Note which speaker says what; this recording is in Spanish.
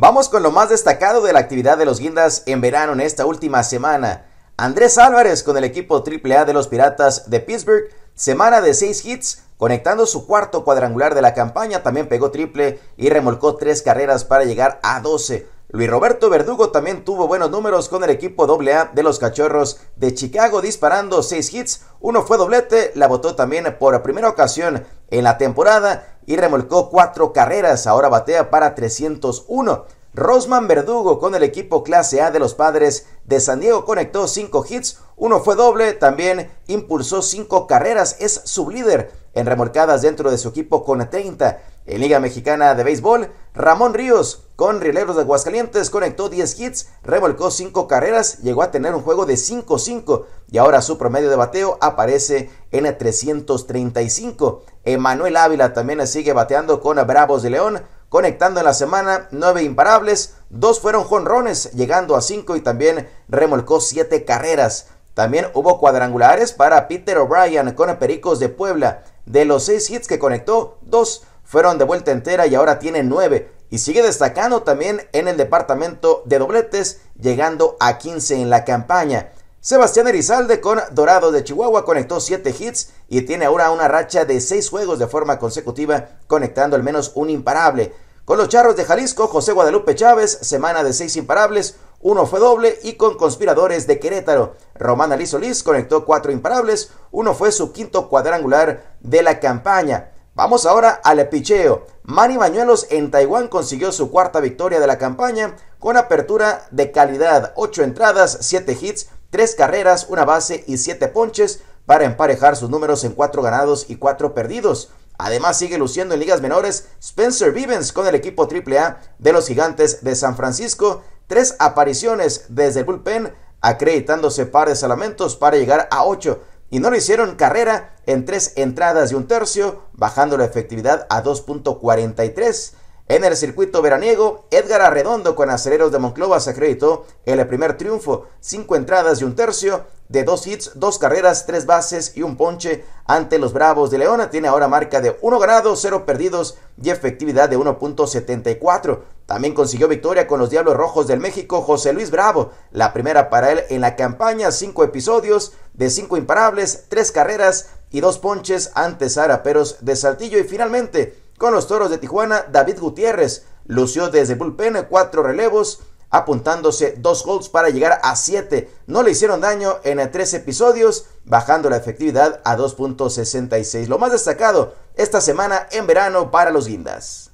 Speaker 1: Vamos con lo más destacado de la actividad de los guindas en verano en esta última semana. Andrés Álvarez con el equipo AAA de los Piratas de Pittsburgh, semana de 6 hits, conectando su cuarto cuadrangular de la campaña, también pegó triple y remolcó tres carreras para llegar a 12. Luis Roberto Verdugo también tuvo buenos números con el equipo AA de los Cachorros de Chicago, disparando 6 hits, uno fue doblete, la votó también por primera ocasión en la temporada y remolcó cuatro carreras, ahora batea para 301. Rosman Verdugo con el equipo clase A de los padres de San Diego conectó cinco hits, uno fue doble, también impulsó cinco carreras, es sublíder en remolcadas dentro de su equipo con 30. En Liga Mexicana de Béisbol, Ramón Ríos con rileros de Aguascalientes conectó 10 hits, remolcó cinco carreras, llegó a tener un juego de 5-5 y ahora su promedio de bateo aparece en 335. Emanuel Ávila también sigue bateando con Bravos de León, conectando en la semana 9 imparables, dos fueron jonrones, llegando a 5 y también remolcó 7 carreras. También hubo cuadrangulares para Peter O'Brien con Pericos de Puebla. De los seis hits que conectó, dos fueron de vuelta entera y ahora tiene 9 y sigue destacando también en el departamento de dobletes, llegando a 15 en la campaña. Sebastián Erizalde con Dorado de Chihuahua conectó 7 hits y tiene ahora una racha de 6 juegos de forma consecutiva, conectando al menos un imparable. Con los Charros de Jalisco, José Guadalupe Chávez, semana de 6 imparables, uno fue doble y con Conspiradores de Querétaro. Román Ali Solís conectó 4 imparables, uno fue su quinto cuadrangular de la campaña. Vamos ahora al picheo. Manny Bañuelos en Taiwán consiguió su cuarta victoria de la campaña con apertura de calidad, 8 entradas, 7 hits tres carreras, una base y siete ponches para emparejar sus números en cuatro ganados y cuatro perdidos. Además sigue luciendo en ligas menores Spencer Vivens con el equipo AAA de los Gigantes de San Francisco, tres apariciones desde el bullpen, acreditándose par de salamentos para llegar a ocho y no le hicieron carrera en tres entradas de un tercio, bajando la efectividad a 2.43. En el circuito veraniego, Edgar Arredondo con aceleros de Monclova se acreditó el primer triunfo, cinco entradas y un tercio, de dos hits, dos carreras, tres bases y un ponche ante los Bravos de Leona. Tiene ahora marca de uno ganado, cero perdidos y efectividad de 1.74. También consiguió victoria con los Diablos Rojos del México, José Luis Bravo, la primera para él en la campaña, cinco episodios de cinco imparables, tres carreras y dos ponches ante Sara Peros de Saltillo y finalmente con los Toros de Tijuana, David Gutiérrez lució desde bullpen cuatro relevos, apuntándose dos gols para llegar a siete. No le hicieron daño en tres episodios, bajando la efectividad a 2.66. Lo más destacado esta semana en verano para los guindas.